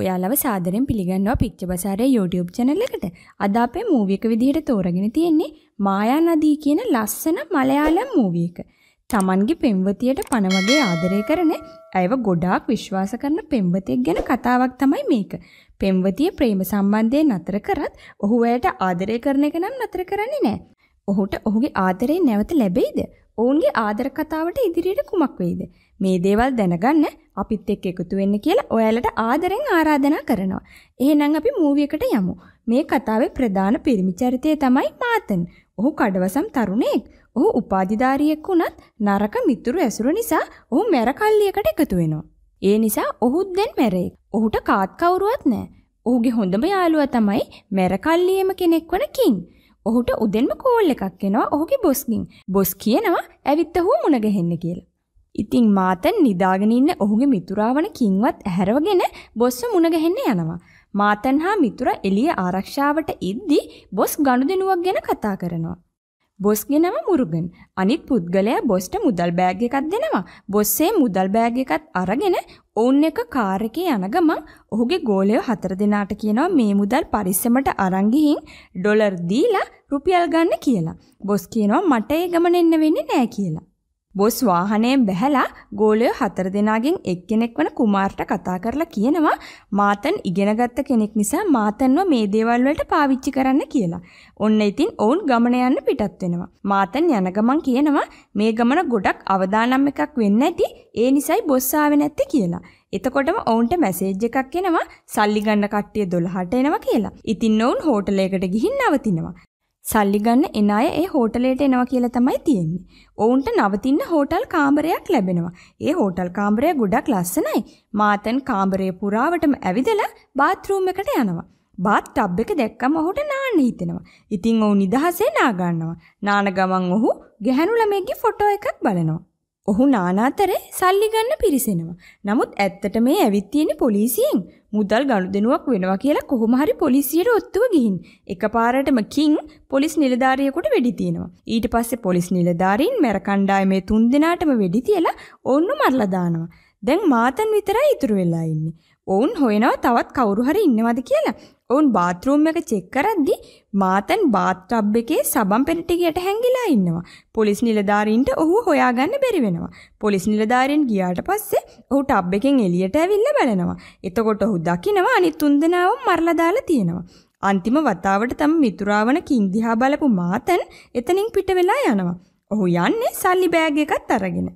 ඔයාලව සාදරෙන් පිළිගන්නවා picture බසාරය YouTube channel එකට. අද අපේ මූවි එක විදිහට තෝරගෙන තියෙන්නේ මායා නදී කියන ලස්සන මලයාලම් මූවි එක. Tamange පෙම්වතියට පණ වගේ ආදරය කරන අයව ගොඩාක් විශ්වාස කරන පෙම්වතියෙක් ගැන කතාවක් තමයි මේක. පෙම්වතිය ප්‍රේම සම්බන්ධයෙන් නතර කරත් ඔහු ඇයට ආදරය කරන එක නම් නතර කරන්නේ නැහැ. ඔහුට ඔහුගේ ආදරේ නැවත ලැබෙයිද? ඔවුන්ගේ ආදර කතාවට ඉදිරියට කුමක් වෙයිද? මේ දේවල් දැනගන්න අපිත් එක්ක එකතු වෙන්න කියලා ඔයාලට ආදරෙන් ආරාධනා කරනවා. එහෙනම් අපි මූවී එකට යමු. මේ කතාවේ ප්‍රධාන පිරිමි චරිතය තමයි මාතන්. ඔහු කඩවසම් තරුණයෙක්. ඔහු උපාධිධාරියෙක් වුණත් නරක මිතුරු ඇසුර නිසා ඔහු මැර කල්ලියකට එකතු වෙනවා. ඒ නිසා ඔහුත් දැන් මැරෙයි. ඔහුට කාත් කවුරුවත් නැහැ. ඔහුගේ හොඳම යාළුවා තමයි මැර කල්ලියම කෙනෙක් වන කිං. ඔහුට උදෙන්ම කෝල් එකක් එනවා ඔහුගේ බොස්ගෙන්. බොස් කියනවා ඇවිත් ඔහු මුණ ගැහෙන්න කියලා. ඉතින් මාතන් නිදාගෙන ඉන්න ඔහුගේ මිතුරාවන කිංවත් ඇහැරවගෙන බොස්ව මුණගැහෙන්න යනවා. මාතන් හා මිතුර එළිය ආරක්ෂාවට ඉද්දි බොස් ගනුදෙනුවක් ගැන කතා කරනවා. බොස් ගෙනම මුරුගන් අනිත් පුද්ගලයා බොස්ට මුදල් බෑග් එකක් දෙනවා. බොස්සේ මුදල් බෑග් එකත් අරගෙන ඔවුන් එක කාර් එකේ යන ගමන් ඔහුගේ ගෝලය හතර දෙනාට කියනවා මේ මුදල් පරිස්සමට අරන් ගිහින් ඩොලර් දීලා රුපියල් ගන්න කියලා. බොස් කියනවා මට ඒ ගමන එන්න වෙන්නේ නෑ කියලා. බොස් වාහනයෙන් බැහැලා ගෝලය හතර දෙනාගෙන් එක්කෙනෙක් වන කුමාර්ට කතා කරලා කියනවා මාතන් ඉගෙනගත්ත කෙනෙක් නිසා මාතන්ව මේ දේවල් වලට පාවිච්චි කරන්න කියලා. ඔන්න ඉතින් ඔවුන් ගමන යන්න පිටත් වෙනවා. මාතන් යන ගමන් කියනවා මේ ගමන ගොඩක් අවදානම් එකක් වෙන්න ඇති. ඒ නිසයි බොස් ආවේ නැත්තේ කියලා. එතකොටම ඔවුන්ට මැසේජ් එකක් එනවා සල්ලි ගන්න කට්ටිය 12ට එනවා කියලා. ඉතින් ඔවුන් හෝටලයකට ගිහින් නවතිනවා. සල්ලි ගන්න එන අය ඒ හෝටලයට එනවා කියලා තමයි තියෙන්නේ. ඔවුන්ට නවතින්න හෝටල් කාමරයක් ලැබෙනවා. ඒ හෝටල් කාමරය ගොඩක් ලස්සනයි. මාතන් කාමරය පුරාවටම ඇවිදලා බාත් รู ම් එකට යනවා. බාත් ටබ් එක දැක්කම ඔහුට නාන්න හිතෙනවා. ඉතින් ඔහු නිදහසේ නා ගන්නවා. නාන ගමන් ඔහු ගැහණු ළමයෙක්ගේ ෆොටෝ එකක් බලනවා. ඔහු නාන අතරේ සල්ලි ගන්න පිරිසෙනවා. නමුත් ඇත්තට මේ ඇවිත් තියෙන්නේ පොලිසියෙන්. මුදල් ගනුදෙනුවක් වෙනවා කියලා කොහොම හරි පොලිසියට ඔත්තුව ගිහින් එකපාරටම කිං පොලිස් නිලධාරියෙකුට වෙඩි තියනවා. ඊට පස්සේ පොලිස් නිලධාරීන් මැර කණ්ඩායමේ තුන් දෙනාටම වෙඩි තියලා ඔවුන්ව මරලා දානවා. දැන් මාතන් විතරයි ඉතුරු වෙලා ඉන්නේ. ඔවුන් හොයනවා තවත් කවුරු හරි ඉන්නවද කියලා. ඔවුන් බාත් รู ම් එක චෙක් කරද්දී මාතන් බාත් ටබ් එකේ සබම් පෙරටියට හැංගිලා ඉන්නවා. පොලිස් නිලධාරීන්ට ඔහු හොයාගන්න බැරි වෙනවා. පොලිස් නිලධාරීන් ගියාට පස්සේ ඔහු ටබ් එකෙන් එළියට ඇවිල්ලා බලනවා. එතකොට ඔහු දකිනවා අනිත් තුන්දෙනාව මරලා දාලා තියෙනවා. අන්තිම වතාවට තම මිතුරාවන කින් දිහා බලපු මාතන් එතනින් පිට වෙලා යනවා. ඔහු යන්නේ සල්ලි බෑග් එකත් අරගෙන.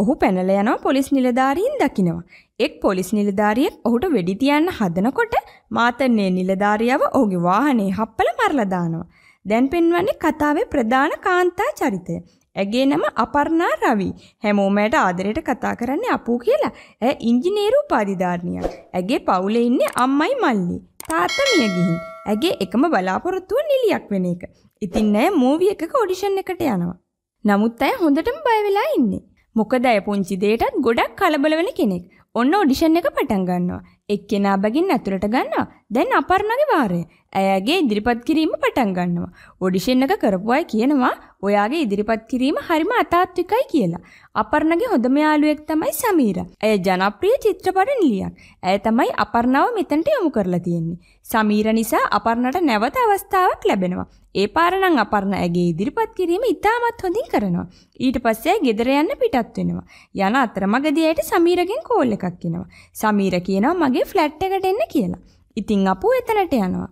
ඔහු පැනලා යනවා පොලිස් නිලධාරීන් දකිනවා. එක් පොලිස් නිලධාරියෙක් ඔහුට වෙඩි තියන්න හදනකොට මාතන්නේ නිලධාරියව ඔහුගේ වාහනේ හප්පල මරලා දානවා. දැන් පෙන්වන්නේ කතාවේ ප්‍රධාන කාන්තා චරිතය. ඇගේ නම අපර්ණා රවි. හැමෝම ඇයට ආදරයට කතා කරන්නේ අපු කියලා. ඇය ඉංජිනේරු උපාධිධාරිණියක්. ඇගේ පවුලේ ඉන්නේ අම්මයි මල්ලි. තාත්තා මිය ගිහින්. ඇගේ එකම බලාපොරොත්තුව නිලියක් වෙන එක. ඉතින් ඇය මූවි එකක ඔඩිෂන් එකට යනවා. නමුත් ඇය හොඳටම බය වෙලා ඉන්නේ. මොකද ඇය පුංචි දෙයටත් ගොඩක් කලබල වෙන කෙනෙක්. ඔන්න ඔඩිෂන් එක පටන් ගන්නවා. එක්කෙනා බගින් ඇතුළට ගන්නවා. දැන් අපර්ණගේ වාරය. ඇයගේ ඉදිරිපත් කිරීම පටන් ගන්නවා. ඔඩිෂන් එක කරපු අය කියනවා ඔයාගේ ඉදිරිපත් කිරීම හරිම අතාත්විකයි කියලා. අපර්ණගේ හොඳම යාළුවෙක් තමයි සමීරා. ඇය ජනප්‍රිය චිත්‍රපට නිලියක්. ඇය තමයි අපර්ණාව මෙතනට යොමු කරලා තියෙන්නේ. සමීරා නිසා අපර්ණට නැවත අවස්ථාවක් ලැබෙනවා. ඒ පාර නම් අපර්ණ ඇගේ ඉදිරිපත් කිරීම ඉතාමත් හොඳින් කරනවා. ඊට පස්සේ ගෙදර යන්න පිටත් වෙනවා. යන අතරමඟදී ඇයට සමීරගෙන් කෝල් එකක් එනවා. සමීරා කියනවා මගේ ෆ්ලැට් එකට එන්න කියලා. ඉතින් අපෝ එතනට යනවා.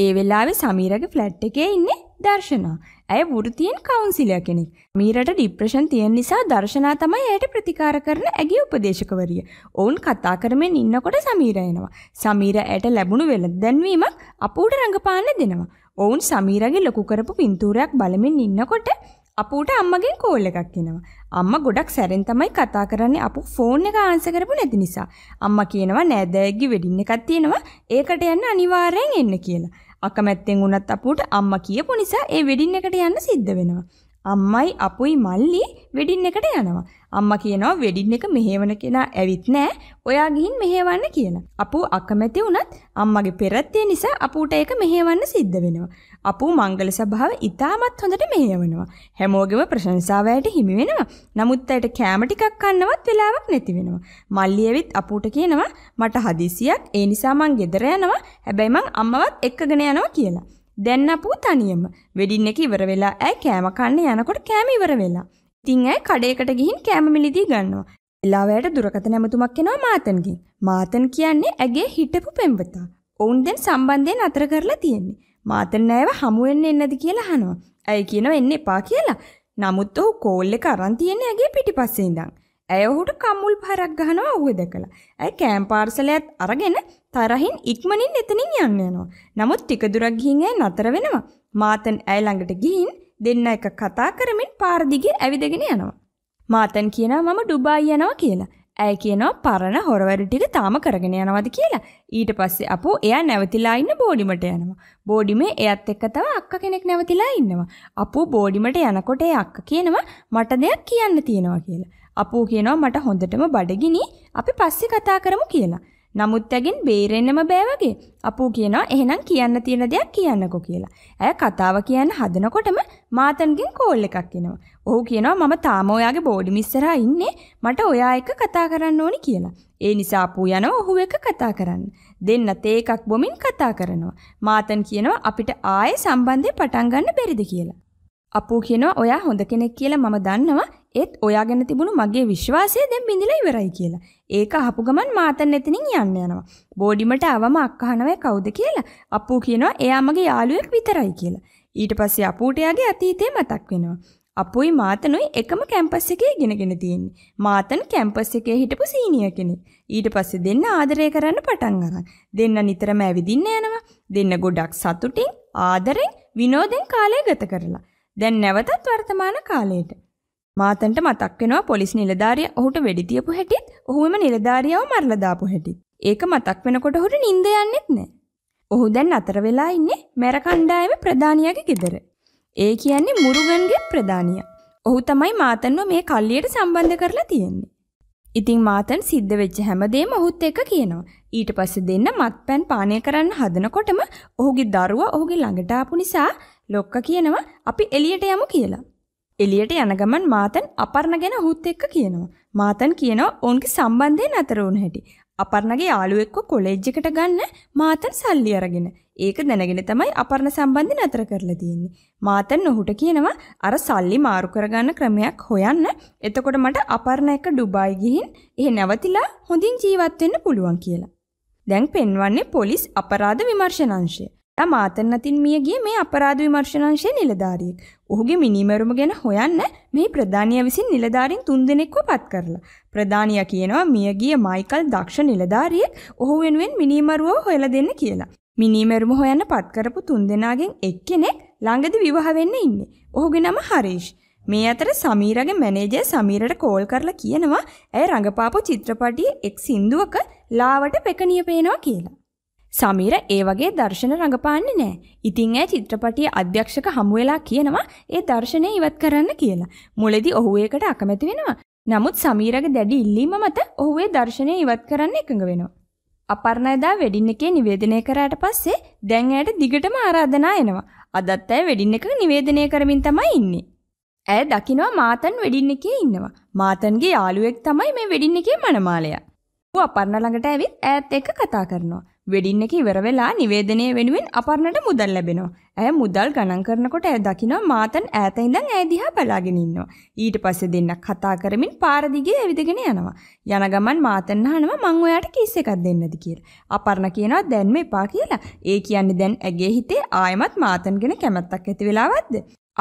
ඒ වෙලාවේ සමීරගේ ෆ්ලැට් එකේ ඉන්නේ දර්ශනා. ඇය වෘතියෙන් කවුන්සිලර් කෙනෙක්. මීරට ડિප්‍රෙෂන් තියෙන නිසා දර්ශනා තමයි ඇයට ප්‍රතිකාර කරන ඇගේ උපදේශකවරිය. ඔවුන් කතා කරමින් ඉන්නකොට සමීර එනවා. සමීර ඇයට ලැබුණු වෙලඳැන්වීමක් අපූට රඟපාන්න දෙනවා. ඔවුන් සමීරගේ ලොකු කරපු පින්තූරයක් බලමින් ඉන්නකොට අපූට අම්මගෙන් කෝල් එකක් එනවා. අම්මා ගොඩක් සැරෙන් තමයි කතා කරන්නේ අපු ෆෝන් එක ආන්සර් කරපු නැති නිසා. අම්මා කියනවා නෑදෑයෙක්ගේ වෙඩින් එකක් තියෙනවා. ඒකට යන්න අනිවාර්යෙන් එන්න කියලා. අකමැත්තෙන් වුණත් අපුට අම්මා කියපු නිසා ඒ වෙඩින් එකට යන්න සිද්ධ වෙනවා. අම්මයි අපුයි මල්ලි වෙඩින් එකට යනවා. අම්මා කියනවා වෙඩින් එක මෙහෙවන කෙනා ඇවිත් නෑ. ඔයා ගිහින් මෙහෙවන්න කියලා. අපු අකමැති වුණත් අම්මගේ පෙරත්තේ නිසා අපුට ඒක මෙහෙවන්න සිද්ධ වෙනවා. අපූ මංගල සභාව ඉතාමත් හොඳට මෙහෙයවනවා. හැමෝගෙම ප්‍රශංසාව ඇයට හිමි වෙනවා. නමුත් ඇයට කෑම ටිකක් කන්නවත් වෙලාවක් නැති වෙනවා. මල්ලි ඇවිත් අපූට කියනවා මට හදිසියක් ඒ නිසා මං ගෙදර යනවා. හැබැයි මං අම්මවත් එක්කගෙන යනවා කියලා. දැන් අපූ තනියම වෙඩින් එක ඉවර වෙලා ඇයි කෑම කන්න යනකොට කෑම ඉවර වෙලා. ඉතින් ඇයි කඩේකට ගිහින් කෑම මිලදී ගන්නවා. එලාවයට දුරකථන ඇමතුමක් එනවා මාතන්ගෙන්. මාතන් කියන්නේ ඇගේ හිටපු පෙම්වතා. ඔවුන් දැන් සම්බන්ධයෙන් අතර කරලා තියෙන්නේ. මාතල් නෑව හමුවෙන්න එන්නද කියලා අහනවා. ඇයි කියනවා එන්න එපා කියලා. නමුත් ඔහු කෝල් එක අරන් තියෙන්නේ ඇගේ පිටිපස්සේ ඉඳන්. ඇය ඔහුට කම්මුල් පහරක් ගහනවා ඌව දැකලා. ඇය කෑම් පාර්සලයක් අරගෙන තරහින් ඉක්මනින් එතනින් යන්න යනවා. නමුත් ටික දුරක් ගිහින් ඇය නතර වෙනවා. මාතන් ඇය ළඟට ගිහින් දෙන්න එක කතා කරමින් පාර දිගේ ඇවිදගෙන යනවා. මාතන් කියනවා මම ඩුබායි යනවා කියලා. ඇය කියනවා පරණ හොරවැඩ ටික තාම කරගෙන යනවද කියලා. ඊට පස්සේ අපෝ එයා නැවතිලා ඉන්න බෝඩිමට යනවා. බෝඩිමේ එයත් එක්ක තව අක්ක කෙනෙක් නැවතිලා ඉන්නවා. අපෝ බෝඩිමට යනකොට ඒ අක්ක කියනවා මට දෙයක් කියන්න තියෙනවා කියලා. අපෝ කියනවා මට හොඳටම බඩගිනි අපි පස්සේ කතා කරමු කියලා. නමුත් ඇගෙන් බේරෙන්නම බෑ වගේ. අපූ කියනවා එහෙනම් කියන්න තියෙන දෙයක් කියන්නකෝ කියලා. ඇය කතාව කියන්න හදනකොටම මාතන්ගෙන් කෝල් එකක් එනවා. ඔහු කියනවා මම තාම ඔයාගේ බෝඩි මිස්සරහා ඉන්නේ. මට ඔයා එක්ක කතා කරන්න ඕනි කියලා. ඒ නිසා අපූ යනවා ඔහු එක්ක කතා කරන්න. දෙන්න තේ එකක් බොමින් කතා කරනවා. මාතන් කියනවා අපිට ආයේ සම්බන්ධය පටන් ගන්න බැරිද කියලා. අපූ කියනවා ඔයා හොඳ කෙනෙක් කියලා මම දන්නවා ඒත් ඔයා ගැන තිබුණු මගේ විශ්වාසය දැන් බිඳිලා ඉවරයි කියලා. ඒක අහපු ගමන් මාතන් එතනින් යන්න යනවා. බෝඩිමට ආවම අක්කහනවයි කවුද කියලා. අපූ කියනවා එයා මගේ යාළුවෙක් විතරයි කියලා. ඊට පස්සේ අපූට යාගේ අතීතය මතක් වෙනවා. අපුයි මාතනුයි එකම කැම්පස් එකේ ඉගෙනගෙන තියෙන්නේ. මාතන් කැම්පස් එකේ හිටපු සීනියර් කෙනෙක්. ඊට පස්සේ දෙන්න ආදරය කරන්න පටන් අරන්. දෙන්න නිතරම ඇවිදින්න යනවා. දෙන්න ගොඩක් සතුටින්, ආදරෙන්, විනෝදෙන් කාලය ගත කරලා. දැන් නැවතත් වර්තමාන කාලයට. මාතන්ට මතක් වෙනවා පොලිස් නිලධාරිය ඔහුට වෙඩි තියපු හැටිත් ඔහුම නිලධාරියව මරලා දාපු හැටිත්. ඒක මතක් වෙනකොට ඔහුට නිින්ද යන්නෙත් නෑ. ඔහු දැන් අතර වෙලා ඉන්නේ මැර කණ්ඩායමේ ප්‍රධානියාගේ ගෙදර. ඒ කියන්නේ මුරුගන්ගේ ප්‍රධානියා. ඔහු තමයි මාතන්ව මේ කල්ලියට සම්බන්ධ කරලා තියෙන්නේ. ඉතින් මාතන් සිද්ධ වෙච්ච හැමදේම ඔහුත් එක්ක කියනවා. ඊට පස්සේ දෙන්න මත්පැන් පානය කරන්න හදනකොටම ඔහුගේ දරුවා ඔහුගේ ළඟට ආපු නිසා ලොක්ක කියනවා අපි එළියට යමු කියලා. එළියට යන ගමන් මාතන් අපර්ණ ගැන හුත් එක්ක කියනවා. මාතන් කියනවා ඔවුන්ගේ සම්බන්ධය නතර වුණ හැටි. අපර්ණගේ යාළුවෙක්ව කොලෙජ් එකට ගන්න මාතන් සල්ලි අරගෙන. ඒක දැනගෙන තමයි අපර්ණ සම්බන්ධය නතර කරලා තියෙන්නේ. මාතන් ඔහුට කියනවා අර සල්ලි මාරු කරගන්න ක්‍රමයක් හොයන්න. එතකොට මට අපර්ණ එක ඩුබායි ගිහින් එහෙ නැවතිලා හොඳින් ජීවත් වෙන්න පුළුවන් කියලා. දැන් පෙන්වන්නේ පොලිස් අපරාධ විමර්ශන අංශය. තම ආතන් අතින් මිය ගිය මේ අපරාධ විමර්ශන අංශයේ නිලධාරියෙක්. ඔහුගේ මිනීමරුම ගැන හොයන්න මෙහි ප්‍රධානියා විසින් නිලධාරීන් තුන්දෙනෙක්ව පත් කරලා. ප්‍රධානියා කියනවා මිය ගිය මයිකල් දක්ෂ නිලධාරියෙක් ඔහු වෙනුවෙන් මිනීමරුවව හොයලා දෙන්න කියලා. මිනීමරුම හොයන්න පත් කරපු තුන්දෙනාගෙන් එක්කෙනෙක් ළඟදි විවාහ වෙන්න ඉන්නේ. ඔහුගේ නම හරීෂ්. මේ අතර සමීරගේ මැනේජර් සමීරට කෝල් කරලා කියනවා ඇය රඟපාපු චිත්‍රපටියේ එක් සින්දුවක ලාවට පෙකණිය පේනවා කියලා. සමීර ඒ වගේ දර්ශන රඟපාන්නේ නෑ. ඉතින් ඇ චිත්‍රපටිය අධ්‍යක්ෂක හමුවෙලා කියනවා ඒ දර්ශනය ඉවත් කරන්න කියලා. මුලදී ඔහු ඒකට අකමැති වෙනවා. නමුත් සමීරගේ දැඩි ඉල්ලීම මත ඔහු ඒ දර්ශනය ඉවත් කරන්න එකඟ වෙනවා. අපර්ණයදා වෙඩින් එකේ නිවේදනය කරාට පස්සේ දැන් ඇයට දිගටම ආරාධනා එනවා. අදත් ඇය වෙඩින් එක නිවේදනය කරමින් තමයි ඉන්නේ. ඇය දකිනවා මාතන් වෙඩින් එකේ ඉන්නවා. මාතන්ගේ යාළුවෙක් තමයි මේ වෙඩින් එකේ මනමාලයා. ඌ අපර්ණ ළඟට ඇවිත් ඈත් එක්ක කතා කරනවා. වෙඩින් එක ඉවර වෙලා නිවේදනය වෙනුවෙන් අපර්ණට මුදල් ලැබෙනවා. ඇය මුදල් ගණන් කරනකොට ඇය දකිනවා මාතන් ඈත ඉඳන් ඇය දිහා බලාගෙන ඉන්නවා. ඊට පස්සේ දෙන්නක් කතා කරමින් පාර දිගේ ඇවිදගෙන යනවා. යන ගමන් මාතන් අහනවා මං ඔයාට කිස් එකක් දෙන්නද කියලා. අපර්ණ කියනවා දැන්ම එපා කියලා. ඒ කියන්නේ දැන් ඇගේ හිතේ ආයමත් මාතන් ගැන කැමැත්තක් ඇති වෙලාවක්ද?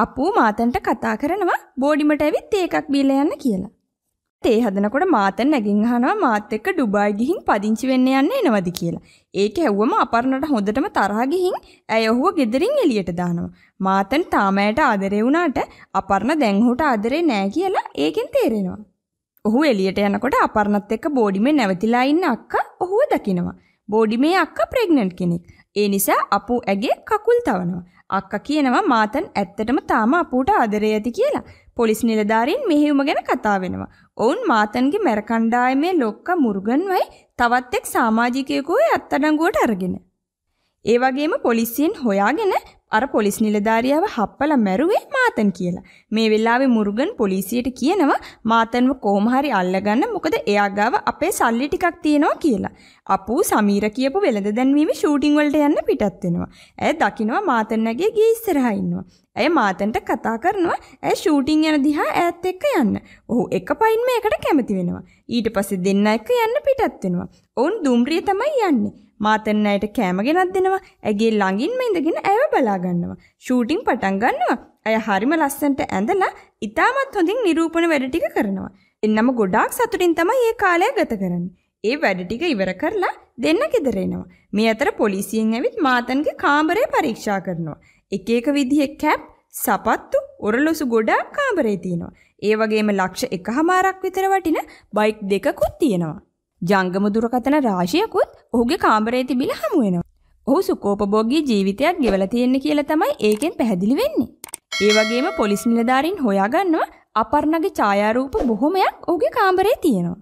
අපූ මාතන්ට කතා කරනවා බෝඩිමට ඇවිත් තේ එකක් බීලා යන්න කියලා. තේ හදනකොට මාතෙන් නැගින් අහනවා මාත් එක්ක ඩුබායි ගිහින් පදිංචි වෙන්න යන්න එනවද කියලා. ඒක ඇහුවම අපර්ණට හොඳටම තරහා ගිහින් ඇය ඔහුව ගෙදරින් එළියට දානවා. මාතෙන් තාමයට ආදරේ වුණාට අපර්ණ දැන් ඔහුට ආදරේ නෑ කියලා ඒකෙන් තේරෙනවා. ඔහු එළියට යනකොට අපර්ණත් එක්ක බෝඩිමේ නැවතිලා ඉන්න අක්කා ඔහුව දකිනවා. බෝඩිමේ අක්කා ප්‍රෙග්නන්ට් කෙනෙක්. ඒ නිසා අපු ඇගේ කකුල් තවනවා. අක්කා කියනවා මාතන් ඇත්තටම තාම අපූට ආදරේ ඇති කියලා. පොලිස් නිලධාරීන් මෙහෙයුම ගැන කතා වෙනවා. ඔවුන් මාතන්ගේ මැර කණ්ඩායමේ ලොක්ක මුර්ගන්වයි තවත් එක් සමාජිකයෙකු අත්අඩංගුවට අරගෙන. ඒ වගේම පොලිසියෙන් හොයාගෙන අර පොලිස් නිලධාරියාව හප්පල මැරුවේ මාතන් කියලා. මේ වෙලාවේ මුරුගන් පොලිසියට කියනවා මාතන්ව කොහොම හරි අල්ලගන්න මොකද එයා ගාව අපේ සල්ලි ටිකක් තියෙනවා කියලා. අපු සමීර කියපු වෙළඳ දැන්වීමේ ෂූටින් වලට යන්න පිටත් වෙනවා. ඇය දකිනවා මාතන්නගේ ගේ ඉස්සරහා ඉන්නවා. ඇය මාතන්ට කතා කරනවා ඇය ෂූටින් යන දිහා ඈත් එක්ක යන්න. ඔහු එකපයින් මේකට කැමති වෙනවා. ඊට පස්සේ දෙන්න එක යන්න පිටත් වෙනවා. ඔවුන් දුම්රිය තමයි යන්නේ. මාතෙන් ඇයට කෑම ගෙනත් දෙනවා. ඇගේ ළඟින්ම ඉඳගෙන ඇයව බලා ගන්නවා. ෂූටින් පටන් ගන්නවා. ඇය හරිම ලස්සනට ඇඳලා ඉතාමත් හොඳින් නිරූපණ වැඩ ටික කරනවා. එන්නම ගොඩාක් සතුටින් තමයි මේ කාලය ගත කරන්නේ. ඒ වැඩ ටික ඉවර කරලා දෙන්න ගෙදර එනවා. මේ අතර පොලිසියෙන් ඇවිත් මාතන්ගේ කාමරය පරීක්ෂා කරනවා. එක එක විදිහේ කැප්, සපත්තු, ඔරලොසු ගොඩාක් කාමරේ තියෙනවා. ඒ වගේම ලක්ෂ එකහමාරක් විතර වටින බයික් දෙකකුත් තියෙනවා. ජංගම දුරකථන රාශියකුත් ඔහුගේ කාමරේ තිබිලා හමු වෙනවා. ඔහු සුකෝපභෝගී ජීවිතයක් ගෙවලා තියෙන්නේ කියලා තමයි ඒකෙන් පැහැදිලි වෙන්නේ. ඒ වගේම පොලිස් නිලධාරීන් හොයාගන්නවා අපර්ණගේ ඡායාරූප බොහොමයක් ඔහුගේ කාමරේ තියෙනවා.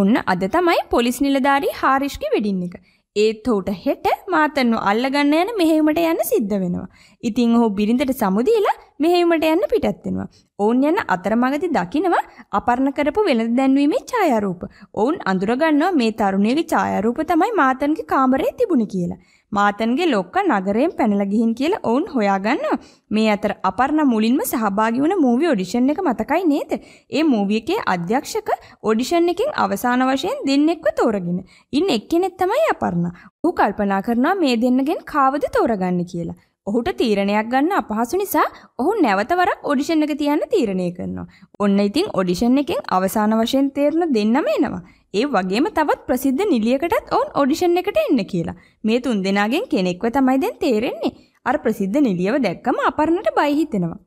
ඔන්න අද තමයි පොලිස් නිලධාරී හාරිෂ්ගේ වෙඩින් එක. ඒත් ඔහුට හෙට මාතන්ව අල්ලගන්න යන මෙහෙයුමට යන්න සිද්ධ වෙනවා. ඉතින් ඔහු බිරිඳට සමුදීලා මෙහෙයුමට යන්න පිටත් වෙනවා. ඔවුන් යන අතරමඟදී දකිනවා අපර්ණ කරපු වෙළඳ දැන්වීමේ ඡායාරූප. ඔවුන් අඳුරගන්නවා මේ තරුණියගේ ඡායාරූප තමයි මාතන්ගේ කාමරේ තිබුණේ කියලා. මාතන්ගේ ලොක්කා නගරයෙන් පැනලා ගිහින් කියලා ඔවුන් හොයාගන්නවා. මේ අතර අපර්ණ මුලින්ම සහභාගී වුණ මූවි ඔඩිෂන් එක මතකයි නේද? ඒ මූවි එකේ අධ්‍යක්ෂක ඔඩිෂන් එකෙන් අවසාන වශයෙන් දෙන්නෙක්ව තෝරගෙන. ඉන්න එක්කෙනෙක් තමයි අපර්ණ. ඌ කල්පනා කරනවා මේ දෙන්නගෙන් කාවද තෝරගන්නේ කියලා. ඔහුට තීරණයක් ගන්න අපහසු නිසා ඔහු නැවත වරක් ඔඩිෂන් එක තියන්න තීරණය කරනවා. ඔන්න ඉතින් ඔඩිෂන් එකෙන් අවසාන වශයෙන් තේරණ දෙන්නම එනවා. ඒ වගේම තවත් ප්‍රසිද්ධ නිලියකටත් ඔවුන් ඔඩිෂන් එකට එන්න කියලා. මේ තුන් දෙනාගෙන් කෙනෙක්ව තමයි දැන් තේරෙන්නේ. අර ප්‍රසිද්ධ නිලියව දැක්කම අපර්ණට බය හිතෙනවා.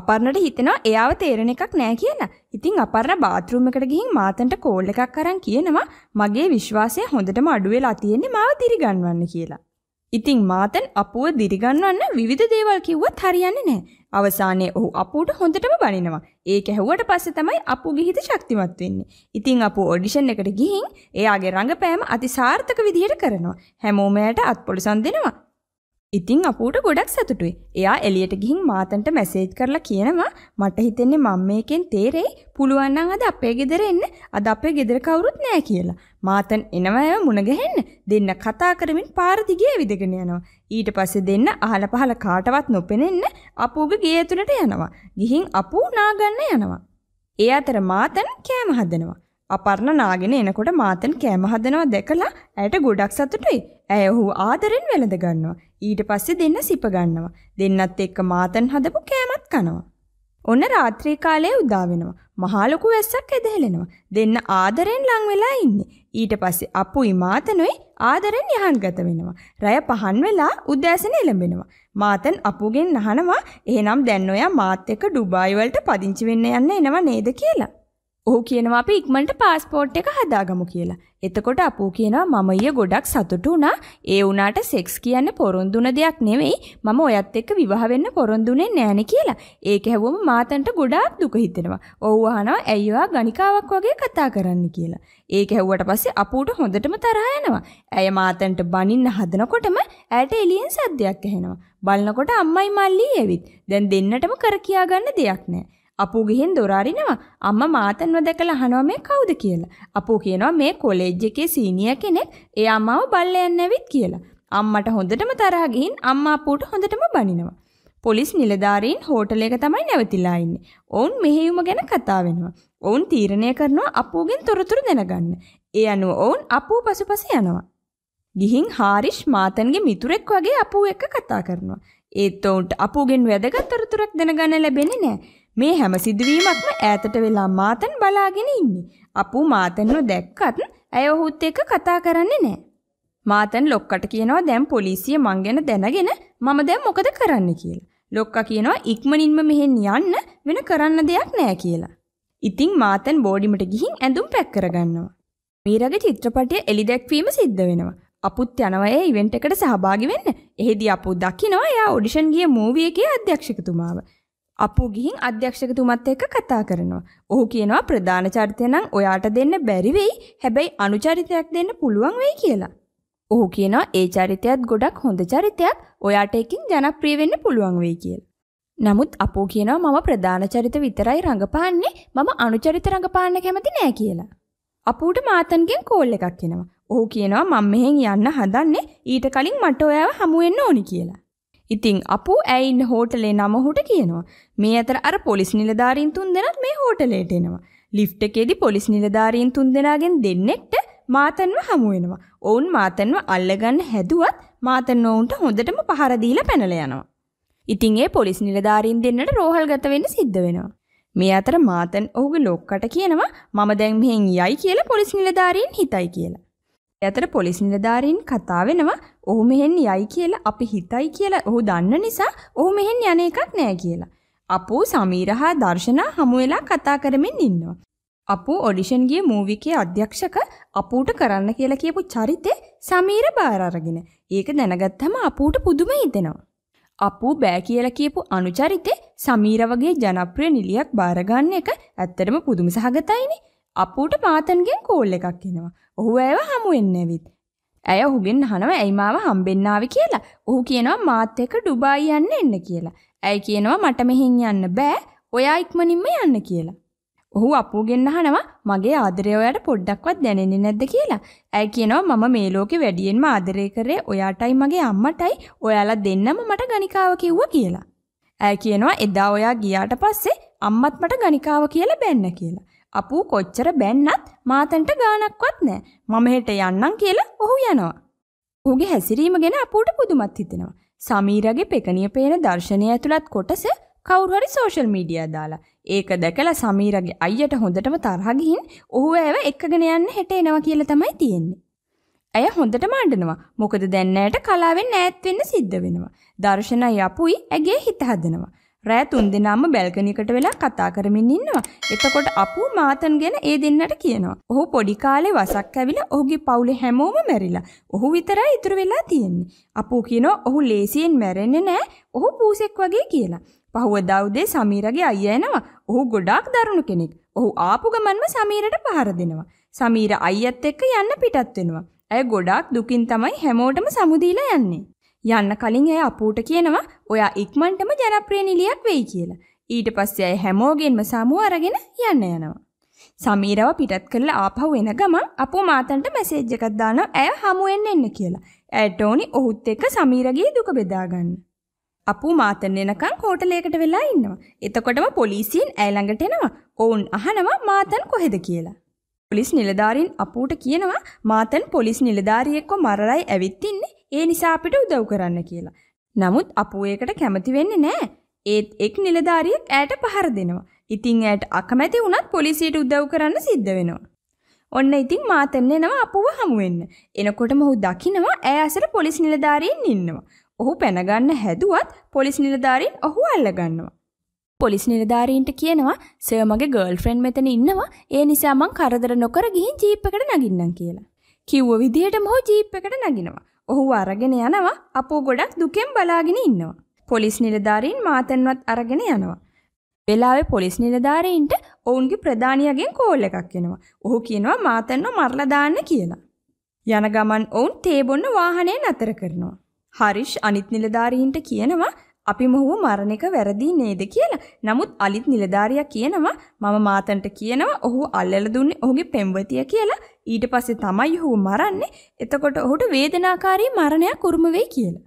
අපර්ණට හිතෙනවා එයාව තේරෙන එකක් නෑ කියලා. ඉතින් අපර්ණ බාත්රූම් එකට ගිහින් මාතන්ට කෝල් එකක් අරන් කියනවා මගේ විශ්වාසය හොඳටම අඩු වෙලා තියෙන්නේ මාව තිරගන්වන්න කියලා. ඉතින් මාතන් අපුව දිරිගන්වන්න විවිධ දේවල් කිව්වත් හරියන්නේ නැහැ. අවසානයේ ඔහු අපුවට හොඳටම බනිනවා. ඒක ඇහුවට පස්සේ තමයි අපු ගිහිත ශක්තිමත් වෙන්නේ. ඉතින් අපු ඔඩිෂන් එකට ගිහින් එයාගේ රංගපෑම අතිසාර්ථක විදිහට කරනවා. හැමෝම එයාට අත්පොලිසම් දෙනවා. ඉතිං අපූට ගොඩක් සතුටුයි. එයා එලියට ගිහින් මාතන්ට මැසේජ් කරලා කියනවා මට හිතෙන්නේ මම මේකෙන් තේරෙයි පුළුවන් නම් අද අපේ ගෙදර එන්න. අද අපේ ගෙදර කවුරුත් නැහැ කියලා. මාතන් එනවා එයා මුණ ගැහෙන්න. දෙන්න කතා කරමින් පාර දිගේ ඇවිදගෙන යනවා. ඊට පස්සේ දෙන්න අහල පහල කාටවත් නොපෙනෙන්න අපූගේ ගේ ඇතුළට යනවා. ගිහින් අපූ නාගන්න යනවා. ඒ අතර මාතන් කෑම හදනවා. අපර්ණ නාගෙන එනකොට මාතන් කෑම හදනවා දැකලා ඇයට ගොඩක් සතුටුයි. ඇය ඔහු ආදරෙන් වැළඳ ගන්නවා. ඊට පස්සේ දෙන්න සිප ගන්නවා. දෙන්නත් එක්ක මාතන් හදපු කෑමත් කනවා. ඔන්න රාත්‍රී කාලයේ උදා වෙනවා. මහා ලොකු වැස්සක් ඇදහෙලෙනවා. දෙන්න ආදරෙන් ලං වෙලා ඉන්නේ. ඊට පස්සේ අපුයි මාතනුයි ආදරෙන් යහන්ගත වෙනවා. රය පහන් වෙලා උදෑසන එළඹෙනවා. මාතන් අපුගෙන් අහනවා එහෙනම් දැන් ඔයා මාත් එක්ක ඩුබායි වලට පදිංචි වෙන්න යන්න එනවා නේද කියලා. ඔහු කියනවා අපි ඉක්මනට පාස්පෝට් එක හදාගමු කියලා. එතකොට අපූ කියනවා මම ඊයේ ගොඩක් සතුටු වුණා. ඒ වුණාට සෙක්ස් කියන්නේ පොරොන්දුන දෙයක් නෙවෙයි. මම ඔයත් එක්ක විවාහ වෙන්න පොරොන්දුනේ නෑනේ කියලා. ඒක ඇහුවම මාතන්ට ගොඩාක් දුක හිතෙනවා. ඔව් අහනවා ඇයි ඔයා ගණිකාවක් වගේ කතා කරන්නේ කියලා. ඒක ඇහුවට පස්සේ අපූට හොඳටම තරහ යනවා. ඇය මාතන්ට බනින්න හදනකොටම ඇයට එළියෙන් සද්දයක් ඇහෙනවා. බලනකොට අම්මයි මල්ලී එවිත්. දැන් දෙන්නටම කර කියා ගන්න දෙයක් නෑ. අපූ ගිහින් දොර අරිනවා. අම්මා මාතන්ව දැකලා අහනවා මේ කවුද කියලා. අපූ කියනවා මේ කොලෙජ් එකේ සීනියර් කෙනෙක්. එයා අම්මාව බල්ලයන් ඇවිත් කියලා. අම්මට හොඳටම තරහ ගිහින් අම්මා අපූට හොඳටම බනිනවා. පොලිස් නිලධාරීන් හෝටල් එක තමයි නැවතිලා ඉන්නේ. ඔවුන් මෙහෙයුම ගැන කතා වෙනවා. ඔවුන් තීරණය කරනවා අපූගෙන් තොරතුරු දැනගන්න. ඒ අනුව ඔවුන් අපූ පසුපස යනවා. ගිහින් හාරිෂ් මාතන්ගේ මිතුරෙක් වගේ අපූ එක්ක කතා කරනවා. ඒත් ඔවුන්ට අපූගෙන් වැදගත් තොරතුරක් දැනගන්න ලැබෙන්නේ නැහැ. මේ හැම සිදුවීමක්ම ඈතට වෙලා මාතන් බලාගෙන ඉන්නේ. අපු මාතන්ව දැක්කත් ඇය ඔහුත් එක්ක කතා කරන්නේ නැහැ. මාතන් ලොක්කට කියනවා දැන් පොලිසිය මං ගැන දැනගෙන මම දැන් මොකද කරන්න කියලා. ලොක්කා කියනවා ඉක්මනින්ම මෙහෙන් යන්න වෙන කරන්න දෙයක් නැහැ කියලා. ඉතින් මාතන් බෝඩිමට ගිහින් ඇඳුම් පැක් කරගන්නවා. මීරගේ චිත්‍රපටය එලි දැක්වීම සිද්ධ වෙනවා. අපුත් යනවා ඒ ඉවෙන්ට් එකට සහභාගි වෙන්න. එහෙදී අපු දකිනවා එයා ඔඩිෂන් ගිය මූවි එකේ අධ්‍යක්ෂකතුමාව. අපු ගිහින් අධ්‍යක්ෂකතුමත් එක්ක කතා කරනවා. ඔහු කියනවා ප්‍රධාන චරිතය නම් ඔයාට දෙන්න බැරි වෙයි. හැබැයි අනු චරිතයක් දෙන්න පුළුවන් වෙයි කියලා. ඔහු කියනවා ඒ චරිතයත් ගොඩක් හොඳ චරිතයක්. ඔයාට එකින් ජනප්‍රිය වෙන්න පුළුවන් වෙයි කියලා. නමුත් අපෝ කියනවා මම ප්‍රධාන චරිත විතරයි රඟපාන්නේ. මම අනු චරිත රඟපාන්න කැමති නෑ කියලා. අපූට මාතන්ගෙන් කෝල් එකක් එනවා. ඔහු කියනවා මම මෙහෙන් යන්න හදන්නේ. ඊට කලින් මට ඔයාව හමු වෙන්න ඕනි කියලා. ඉතිං අපු ඇයින් හෝටලේ නම හුට කියනවා. මේ අතර අර පොලිස් නිලධාරීන් තුන් දෙනත් මේ හෝටලේට එනවා. ලිෆ්ට එකේදි පොලිස් නිලධාරීන් තුන් දෙනාගෙන් දෙන්නෙක්ට මාතන්ව හමුවෙනවා. ඔවුන් මාතන්ව අල්ලගන්න හැදුවත් මාතන් ඔවුන්ට හොඳටම පහර දීලා පැනලා යනවා. ඉතින් ඒ පොලිස් නිලධාරීන් දෙන්නට රෝහල් ගත වෙන්න සිද්ධ වෙනවා. මේ අතර මාතන් ඔහුගේ ලොක්කට කියනවා මම දැන් මෙහෙන් යයි කියලා පොලිස් නිලධාරීන් හිතයි කියලා. ඇතර පොලිස් නිලධාරීන් කතා වෙනවා ඔහු මෙහෙන් යයි කියලා අපි හිතයි කියලා ඔහු දන්න නිසා ඔහු මෙහෙන් යන එකක් නෑ කියලා. අපෝ සමීර හා දර්ශනා හමු වෙලා කතා කරමින් ඉන්නවා. අපෝ ඔඩිෂන් ගිය මූවිකේ අධ්‍යක්ෂක අපූට කරන්න කියලා කියපු චරිතේ සමීර බාර අරගෙන. ඒක දැනගත්තම අපූට පුදුම හිතෙනවා. අපූ බෑ කියලා කියපු අනුචරිතේ සමීර වගේ ජනප්‍රිය නිලියක් බාර ගන්න එක ඇත්තටම පුදුම සහගතයිනේ. අපූට මාතන්ගෙන් කෝල් එකක් එනවා. ඔහු ඇයව හමු වෙන්නේවිත්. ඇය ඔහුගෙන් අහනවා ඇයි මාව හම්බෙන්නාවේ කියලා. ඔහු කියනවා මාත් එක්ක ඩුබායි යන්න එන්න කියලා. ඇයි කියනවා මට මෙහෙන් යන්න බෑ. ඔයා ඉක්මනින්ම යන්න කියලා. ඔහු අපූගෙන් අහනවා මගේ ආදරය ඔයාට පොඩ්ඩක්වත් දැනෙන්නේ නැද්ද කියලා. ඇයි කියනවා මම මේ ලෝකේ වැඩියෙන්ම ආදරය කරේ ඔයාටයි මගේ අම්මටයි. ඔයාලා දෙන්නම මට ගණිකාව කිව්වා කියලා. ඇය කියනවා එදා ඔයා ගියාට පස්සේ අම්මත් මට ගණිකාව කියලා බැන්න කියලා. අපූ කොච්චර බැන්නත් මාතන්ට ගානක්වත් නෑ. මම හෙට යන්නම් කියලා ඔහු යනවා. ඔහුගේ හැසිරීම ගැන අපූට පුදුමත් හිතෙනවා. සමීරගේ පෙකණිය පේන දර්ශනය ඇතුළත් කොටස කවුරු හරි සෝෂල් මීඩියා දාලා. ඒක දැකලා සමීරගේ අයියට හොඳටම තරහ ගිහින් ඔහු ඇව එක්කගෙන යන්න හෙට එනවා කියලා තමයි තියෙන්නේ. ඇය හොඳටම අඬනවා. මොකද දැන් ඇයට කලාවෙන් ඈත් වෙන්න සිද්ධ වෙනවා. දර්ශනයි අපුයි ඇගේ හිත හදනවා. රෑ තුන්දෙනාම බැල්කනියකට වෙලා කතා කරමින් ඉන්නවා. එතකොට අපු මාතන් ගැන ඒ දෙන්නට කියනවා. ඔහු පොඩි කාලේ වසක් ඇවිලා ඔහුගේ පවුලේ හැමෝම මැරිලා. ඔහු විතරයි ඉතුරු වෙලා තියෙන්නේ. අපු කියනවා ඔහු ලේසියෙන් මැරෙන්නේ නැහැ. ඔහු පූසෙක් වගේ කියලා. පහුවදා උදේ සමීරගේ අයියා එනවා. ඔහු ගොඩාක් දරුණු කෙනෙක්. ඔහු ආපු ගමන්ම සමීරට පහර දෙනවා. සමීර අයියත් එක්ක යන්න පිටත් වෙනවා. ඇය ගොඩාක් දුකින් තමයි හැමෝටම සමුදීලා යන්නේ. යන්න කලින් එයා අපූට කියනවා ඔයා ඉක්මන්ටම ජනප්‍රිය නිලියක් වෙයි කියලා. ඊට පස්සේ අය හැමෝගෙන්ම සමුව අරගෙන යන්න යනවා. සමීරව පිටත් කරලා ආපහු එන ගමන් අපෝ මාතන්ට මැසේජ් එකක් දානවා ඇය හමු වෙන්න එන්න කියලා. ඇයට ඕනි ඔහුත් එක්ක සමීරගේ දුක බෙදා ගන්න. අපෝ මාතන් එනකන් හෝටලයකට වෙලා ඉන්නවා. එතකොටම පොලිසියෙන් ඇය ළඟට එනවා. ඔවුන් අහනවා මාතන් කොහෙද කියලා. පොලිස් නිලධාරීන් අපූට කියනවා මාතන් පොලිස් නිලධාරියෙක්ව මරලයි ඇවිත් ඉන්නේ. ඒ නිසා අපිට උදව් කරන්න කියලා. නමුත් අපු ඒකට කැමති වෙන්නේ නැහැ. ඒත් එක් නිලධාරියෙක් ඇයට පහර දෙනවා. ඉතින් ඇයට අකමැති වුණත් පොලිසියට උදව් කරන්න සිද්ධ වෙනවා. ඔන්න ඉතින් මාතෙන් එනවා අපුව හමු වෙන්න. එනකොටම ඔහු දකිනවා ඇය අසල පොලිස් නිලධාරීන් ඉන්නවා. ඔහු පැනගන්න හැදුවත් පොලිස් නිලධාරීන් ඔහු අල්ලගන්නවා. පොලිස් නිලධාරීන්ට කියනවා සර් මගේ ගර්ල්ෆ්‍රෙන්ඩ් මෙතන ඉන්නවා ඒ නිසා මං කරදර නොකර ගිහින් ජීප් එකට නගින්නම් කියලා. කිව්ව විදිහටම ඔහු ජීප් එකට නගිනවා. ඔහු අරගෙන යනවා අපෝ ගොඩක් දුකෙන් බලාගෙන ඉන්නවා. පොලිස් නිලධාරීන් මාතන්වත් අරගෙන යනවා. වෙලාවේ පොලිස් නිලධාරීන්ට ඔවුන්ගේ ප්‍රධානියගෙන් කෝල් එකක් එනවා. ඔහු කියනවා මාතන්ව මරලා දාන්න කියලා. යන ගමන් ඔවුන් තේ බොන්න වාහනය නතර කරනවා. හරිෂ් අනිත් නිලධාරීන්ට කියනවා අපි මොහුව මරණ එක වැරදි නේද කියලා. නමුත් අලිත් නිලධාරියා කියනවා මම මාතන්ට කියනවා ඔහු අල්ලලා දුන්නේ ඔහුගේ පෙම්වතිය කියලා. ඊට පස්සේ තමයි ඔහු මරන්නේ. එතකොට ඔහුට වේදනාකාරී මරණයක් උරුම වෙයි කියලා.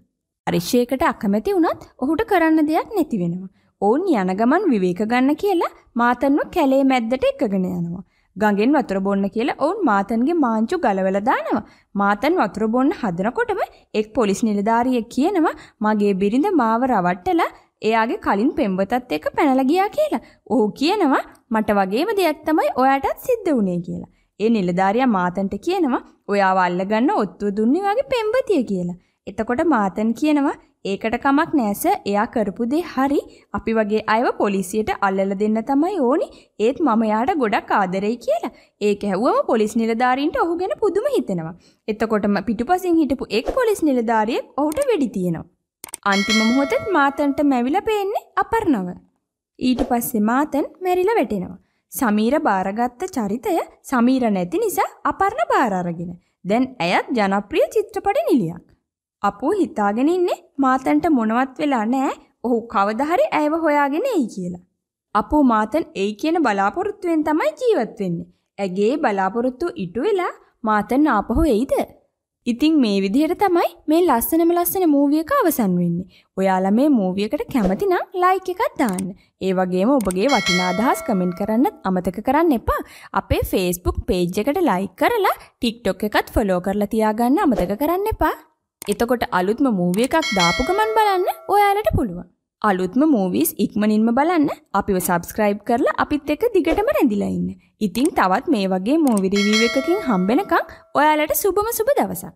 පරිශයකට අකමැති වුණත් ඔහුට කරන්න දෙයක් නැති වෙනවා. ඔවුන් යන ගමන් විවේක ගන්න කියලා මාතන්ව කැලේ මැද්දට එකගෙන යනවා. ගඟෙන් වතුර බොන්න කියලා ඔවුන් මාතන්ගේ මාංචු ගලවලා දානවා. මාතන් වතුර බොන්න හදනකොටම එක් පොලිස් නිලධාරියෙක් කියනවා මගේ බිරිඳ මාව රවට්ටලා එයාගේ කලින් පෙම්වතත් එක්ක පැනලා ගියා කියලා. ඔහු කියනවා මට වගේම දෙයක් තමයි ඔයාටත් සිද්ධ වුණේ කියලා. ඒ නිලධාරියා මාතන්ට කියනවා ඔයාව අල්ලගන්න ඔත්තුව දුන්නේ ඔයාගේ පෙම්වතිය කියලා. එතකොට මාතන් කියනවා ඒකට කමක් නෑස එයා කරපු දේ හරි අපි වගේ අයව පොලිසියට අල්ලල දෙන්න තමයි ඕනි ඒත් මම යාට ගොඩක් ආදරෙයි කියලා ඒක ඇහුවම පොලිස් නිලධාරීන්ට ඔහු ගැන පුදුම හිතෙනවා එතකොටම පිටුපසින් හිටපු එක් පොලිස් නිලධාරියෙක් ඔහුට වෙඩි තියෙනවා අන්තිම මොහොතේ මාතන්ට මැවිලා පේන්නේ අපර්ණව ඊට පස්සේ මාතන් මැරිලා වැටෙනවා සමීර බාරගත්ත චරිතය සමීර නැති නිසා අපර්ණ බාර අරගෙන දැන් ඇයත් ජනප්‍රිය චිත්‍රපට නිලියක් අපෝ හිතාගෙන ඉන්නේ මාතන්ට මොනවත් වෙලා නැහැ. ඔහු කවදා හරි ඇයව හොයාගෙන එයි කියලා. අපෝ මාතන් එයි කියන බලාපොරොත්තුවෙන් තමයි ජීවත් වෙන්නේ. ඇගේ බලාපොරොත්තු ඉටු වෙලා මාතන් ආපහු එයිද? ඉතින් මේ විදිහට තමයි මේ ලස්සනම ලස්සන මූවි එක අවසන් වෙන්නේ. ඔයාලා මේ මූවි එකට කැමති නම් ලයික් එකක් දාන්න. ඒ වගේම ඔබගේ වටිනා අදහස් කමෙන්ට් කරන්නත් අමතක කරන්න එපා. අපේ Facebook page එකට ලයික් කරලා TikTok එකත් ෆලෝ කරලා තියාගන්න අමතක කරන්න එපා. එතකොට අලුත්ම මූවිය එකක් දාපු ගමන් බලන්න ඔයාලට පුළුවන්. අලුත්ම මූවිස් ඉක්මනින්ම බලන්න අපිව සබස්ක්‍රයිබ් කරලා අපිත් එක්ක දිගටම රැඳිලා ඉන්න. ඉතින් තවත් මේ වගේ මූවි රිවීව් එකකින් හම්බෙනකම් ඔයාලට සුබම සුබ දවසක්.